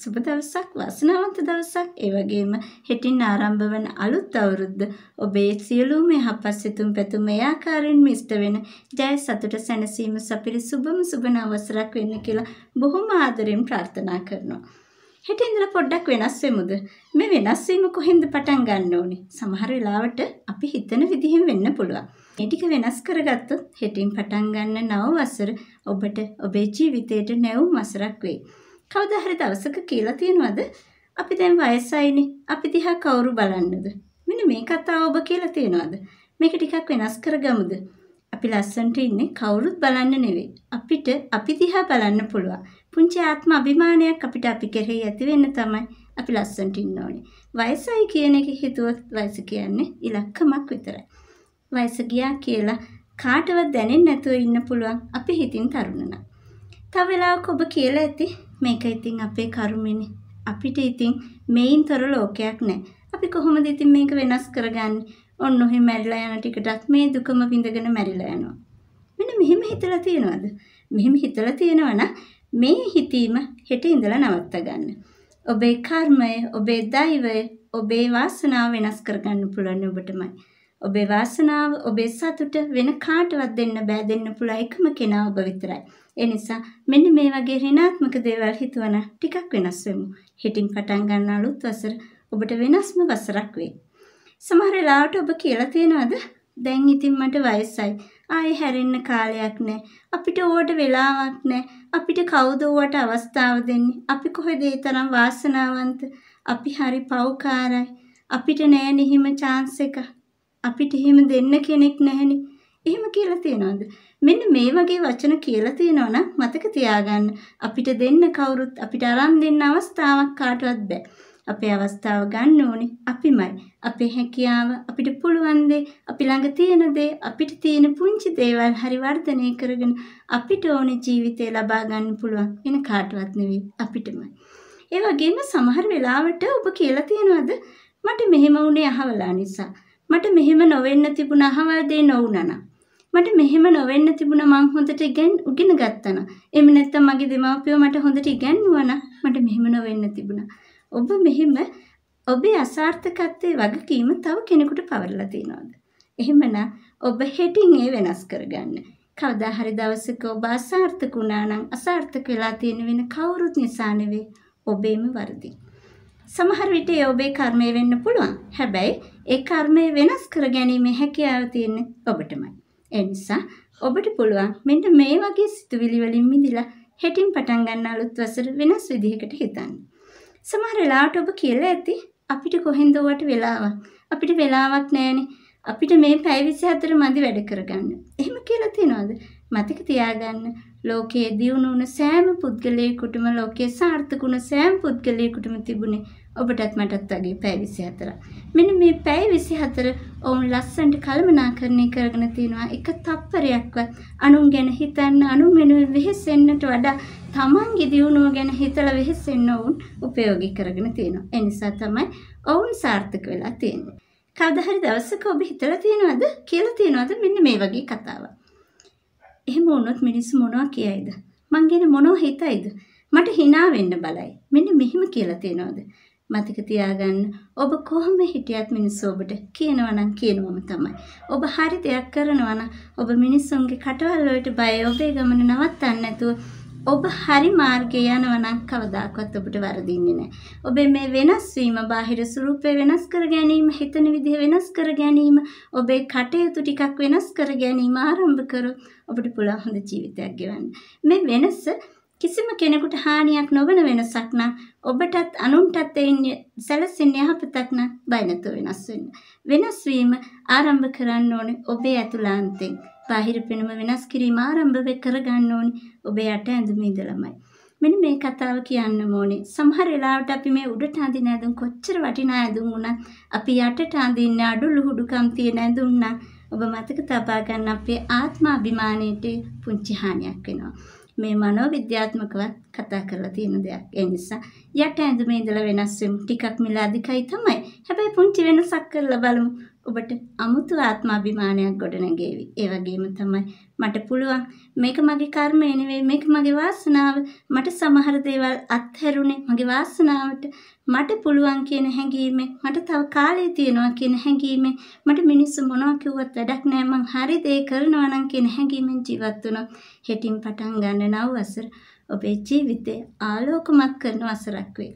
සුබ දවසක් වසනාවන්ත දවසක් ඒ වගේම හෙටින් ආරම්භ වන අලුත් අවුරුද්ද ඔබේ සියලුම යහපත් සිතුම් පැතුම් මේ ආකාරයෙන් මිශ්‍ර වෙන ජය සතුට සැනසීම සපිරි සුබම සුබන අවසරක් වෙන්න කියලා බොහොම ආදරෙන් ප්‍රාර්ථනා කරනවා. හෙට ඉඳලා පොඩ්ඩක් වෙනස් වෙමුද? මේ වෙනස් වීම කොහෙන්ද පටන් ගන්න ඕනේ? සමහර වෙලාවට අපි හිතන විදිහෙන් වෙන්න පුළුවන්. මේ ටික වෙනස් කරගත්තොත් හෙටින් පටන් ගන්න නව වසර ඔබට ඔබේ ජීවිතයට නැවුම් වසරක් වෙයි. කවදා හරි දවසක කියලා තියෙනවද අපි දැන් වයසයිනේ අපි දිහා කවුරු බලන්නද මෙන්න මේ කතාව ඔබ කියලා තියෙනවද මේක ටිකක් වෙනස් කරගමුද අපි ලස්සන්ට ඉන්නේ කවුරුත් බලන්න නෙවෙයි අපිට අපි දිහා බලන්න පුළුවන් පුංචි ආත්ම අභිමානයක් අපිට අපි කෙරෙහි ඇති වෙන්න තමයි අපි ලස්සන්ට ඉන්න ඕනේ. වයසයි කියන එක හිතුවොත් වයස කියන්නේ ඉලක්කමක් විතරයි. වයස ගියා කියලා කාටවත් දැනෙන්නේ නැතුව ඉන්න පුළුවන් අපි හිතින් තරුණ නම්. තව වෙලාවක ඔබ කියලා ඇති මේක ඉතින් අපේ කර්මනේ. අපිට ඉතින් මේන්තර ලෝකයක් නැහැ. අපි කොහොමද ඉතින් මේක වෙනස් කරගන්නේ? ඔන්න ඔහි මැරිලා යන ටිකටත් මේ දුකම විඳගෙන මැරිලා යනවා. මෙන්න මෙහෙම හිතලා තියනවාද? මෙහෙම හිතලා තියනවනම් මේ හිතීම හෙට ඉඳලා නවත්ත ගන්න. ඔබේ කර්මය, ඔබේ දෛවය, ඔබේ වාසනාව වෙනස් කරගන්න පුළුවන් ඔබටමයි. ඔබේ වාසනාව ඔබේ සතුට වෙන කාටවත් දෙන්න බෑ දෙන්න පුළුවන් එකම කෙනා ඔබ විතරයි. ඒ නිසා මෙන්න මේ වගේ ඍණාත්මක දේවල් හිතුවන ටිකක් වෙනස් වෙමු. හිතින් පටන් ගන්න අලුත් වසර ඔබට වෙනස්ම වසරක් වේ. සමහර වෙලාවට ඔබ කියලා තියනවාද දැන් ඉතින් මට වයසයි. ආයේ හැරෙන්න කාලයක් නැහැ. අපිට ඕවට වෙලාවක් නැහැ. අපිට කවුද ඕවට අවස්ථාව දෙන්නේ? අපි කොහෙද ඒ තරම් වාසනාවන්ත? අපි හරි පව්කාරයි. අපිට නෑ නිහිම chance එකක්. අපිට එහෙම දෙන්න කෙනෙක් නැහෙනේ. එහෙම කියලා තියනවාද? මෙන්න මේ වගේ වචන කියලා තියනවා නම් මතක තියාගන්න. අපිට දෙන්න කවුරුත් අපිට අරන් දෙන්න අවස්ථාවක් කාටවත් බෑ. අපේ අවස්ථාව ගන්න ඕනේ අපිමයි. අපේ හැකියාව අපිට පුළුවන් දේ, අපි ළඟ තියෙන දේ, අපිට තියෙන පුංචි දේවල් හරි වර්ධනය කරගෙන අපිට ඕනේ ජීවිතේ ලබා ගන්න පුළුවන්. වෙන කාටවත් නෙවෙයි අපිටමයි. ඒ වගේම සමහර වෙලාවට ඔබ කියලා තියනවාද මට මෙහෙම වුණේ අහවලා නිසා. මට මෙහෙම නොවෙන්න තිබුණා අහවල් දේ නොවුණා මට මෙහෙම නොවෙන්න තිබුණ මං හොඳට ඉගෙන උගෙන ගත්තන. එම නැත්තම් මගේ දෙමාපියෝ මට හොඳට ඉගෙනුවන මට මෙහෙම නොවෙන්න තිබුණා. ඔබ මෙහෙම ඔබේ අසාර්ථකත්වයේ වගකීම තව කෙනෙකුට පවරලා තියනවාද? එහෙමනම් ඔබ හෙටින් ඒ වෙනස් කරගන්න. කවදා හරි දවසක ඔබ අසාර්ථක වුණා නම් අසාර්ථක වෙලා තියෙන වෙන කවුරුත් නිසා නෙවෙයි ඔබේම වරදින්. සමහර විට ඒ ඔබේ කර්මය වෙන්න පුළුවන්. හැබැයි ඒ කර්මය වෙනස් කර ගැනීමේ හැකියාව තියෙන්නේ ඔබටමයි. ඒ නිසා ඔබට පුළුවන් මෙන්න මේ වගේ සිතුවිලි වලින් මිදලා හෙටින් පටන් ගන්න අලුත් වසර වෙනස් විදිහකට හිතන්න. සමහර වෙලාවට ඔබ කියලා ඇති අපිට කොහෙන්ද වට වෙලාවක්. අපිට වෙලාවක් නැහැනේ. අපිට මේ පැය 24 මදි වැඩ කරගන්න. එහෙම කියලා තියනවාද? මතක තියාගන්න ලෝකයේ දියුණු වුණ සෑම පුද්ගලයෙකුටම ලෝකයේ සාර්ථක වුණ සෑම පුද්ගලයෙකුටම තිබුණේ ඔබටත් මටත් වගේ පැය 24. මෙන්න මේ පැය 24 ඔවුන් ලස්සනට කළමනාකරණය කරගෙන තිනවා එක තප්පරයක්වත් අනුන් ගැන හිතන්න අනුන් වෙනුවෙන් වෙහෙසෙන්නට වඩා තමන්ගේ දියුණුව ගැන හිතලා වෙහෙසෙන්න ඔවුන් උපයෝගී කරගෙන තිනවා. ඒ නිසා තමයි ඔවුන් සාර්ථක වෙලා තියෙන්නේ. කවදා හරි දවසක ඔබ හිතලා තියනවද කියලා තියනවද මෙන්න මේ වගේ කතාවක්. එහෙම වුණොත් මිනිස්සු මොනවා කියයිද? මං ගැන මොනවා හිතයිද? මට hina වෙන්න බලයි. මෙන්න මෙහෙම කියලා තියනවාද? මතක තියාගන්න ඔබ කොහොම හිටියත් මිනිස්සු ඔබට කියනවා නම් කියනවම තමයි. ඔබ හරි දෙයක් කරනවා නම් ඔබ මිනිස්සුන්ගේ කටවල් වලට බය ඔබේ ගමන නවත්තන්න නැතුව ඔබ හරි මාර්ගය යනවා නම් කවදාකවත් ඔබට වරදින්නේ නැහැ. ඔබේ මේ වෙනස් වීම, බාහිර ස්වરૂපය වෙනස් කර ගැනීම, හිතන විදිහ වෙනස් කර ගැනීම, ඔබේ කටයුතු ටිකක් වෙනස් කර ගැනීම ආරම්භ කරොත් ඔබට පුළුවන් හොඳ ජීවිතයක් ගෙවන්න. මේ වෙනස කිසිම කෙනෙකුට හානියක් නොවන වෙනසක් නම් ඔබටත් අනුන්ටත් එන්නේ සැලසෙන යහපතක් නම් බය නැතුව වෙනස් වෙන්න. වෙනස් වීම ආරම්භ කරන්න ඕනේ ඔබේ ඇතුළාන්තයෙන්. බාහිර පෙනුම වෙනස් කිරීම ආරම්භ කරගන්න ඕනේ ඔබේ යට ඇඳුමේ ඉඳලමයි. මෙන්න මේ කතාව කියන්න ඕනේ. සමහර වෙලාවට අපි මේ උඩට අඳින ඇඳුම් කොච්චර වටිනා ඇඳුම් වුණත් අපි යටට අඳින්න අඩු ලුහුඩුකම් තියෙන ඇඳුම් නම් ඔබ මතක තබා ගන්න අපේ ආත්මාභිමානයට පුංචි හානියක් වෙනවා. මේ මනෝවිද්‍යාත්මකව කතා කරලා තියෙන දෙයක්. ඒ නිසා යට ඇඳුමේ ඉඳලා වෙනස් වෙමු. ටිකක් මිල අධිකයි තමයි. හැබැයි පුංචි වෙනසක් කරලා බලමු. ඔබට අමුතු ආත්මාභිමානයක් ගොඩනැගේවි. ඒ වගේම තමයි මට පුළුවන් මේක මගේ කර්මය නෙවෙයි මේක මගේ වාසනාව. මට සමහර දේවල් අත්හැරුණේ මගේ වාසනාවට. මට පුළුවන් කියන හැඟීමෙන් මට තව කාලය තියෙනවා කියන හැඟීමෙන් මට මිනිස්සු මොනවා කිව්වත් වැඩක් නෑ මං හරි දේ කරනවා නම් කියන හැඟීමෙන් ජීවත් වුණා. හෙටින් පටන් ගන්න නව වසර ඔබේ ජීවිතය ආලෝකමත් කරන වසරක් වේ.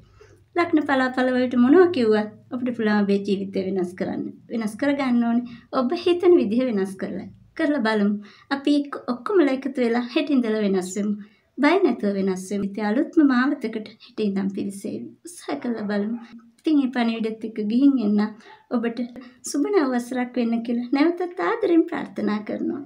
ලක්න පලාපල වලට මොනවා කිව්වත් අපිට පුළුවන් අපේ ජීවිතය වෙනස් කරන්න. වෙනස් කරගන්න ඕනේ. ඔබ හිතන විදිහ වෙනස් කරලා. කරලා බලමු. අපි ඔක්කොමලා එකතු වෙලා හෙට ඉඳලා වෙනස් වෙමු. බය නැතුව වෙනස් වෙමු. ඉතින් අලුත්ම මාවතකට හෙට ඉඳන් පිවිසෙවි. උත්සාහ කරලා බලමු. ඉතින් මේ පණිවිඩත් එක්ක ගිහින් එන්න ඔබට සුබ නව වසරක් වෙන්න කියලා නැවතත් ආදරෙන් ප්‍රාර්ථනා කරනවා.